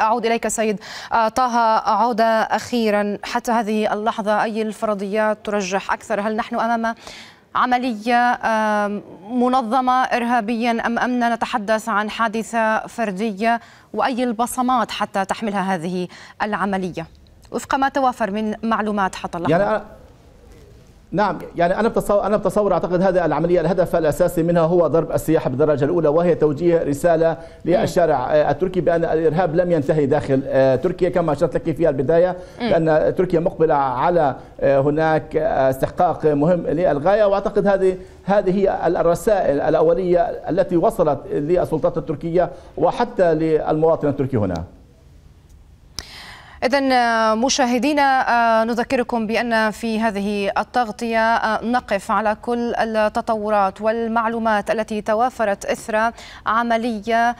أعود إليك سيد آه، طه عودة أخيرا حتى هذه اللحظة أي الفرضيات ترجح أكثر هل نحن أمام عملية آه، منظمة إرهابيا أم أننا نتحدث عن حادثة فردية وأي البصمات حتى تحملها هذه العملية وفق ما توافر من معلومات حتى اللحظة يعني نعم يعني انا بتصور انا بتصور اعتقد هذا العمليه الهدف الاساسي منها هو ضرب السياحه بالدرجه الاولى وهي توجيه رساله للشارع التركي آه، بان الارهاب لم ينتهي داخل آه، تركيا كما اشرت لك في البدايه بان تركيا مقبله على آه، هناك استحقاق مهم للغايه واعتقد هذه هذه هي الرسائل الاوليه التي وصلت للسلطات التركيه وحتى للمواطن التركي هنا إذا آه، مشاهدينا آه، نذكركم بأن في هذه التغطية آه، نقف على كل التطورات والمعلومات التي توافرت إثر عملية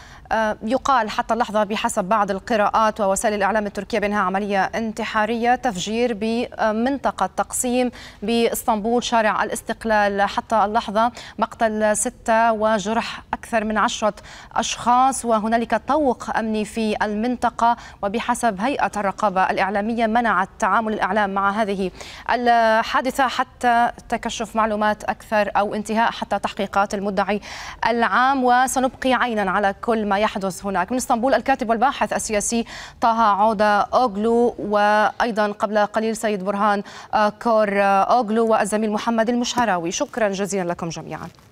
يقال حتى اللحظة بحسب بعض القراءات ووسائل الإعلام التركية بأنها عملية انتحارية تفجير بمنطقة تقسيم بإسطنبول شارع الاستقلال حتى اللحظة مقتل ستة وجرح أكثر من عشرة أشخاص وهنالك طوق أمني في المنطقة وبحسب هيئة الرقابة الإعلامية منعت تعامل الإعلام مع هذه الحادثة حتى تكشف معلومات أكثر أو انتهاء حتى تحقيقات المدعي العام وسنبقي عينا على كل ما يحدث هناك من اسطنبول الكاتب والباحث السياسي طه عودة أوغلو وأيضا قبل قليل سيد برهان آه، كور آه، أوغلو والزميل محمد المشهراوي شكرا جزيلا لكم جميعا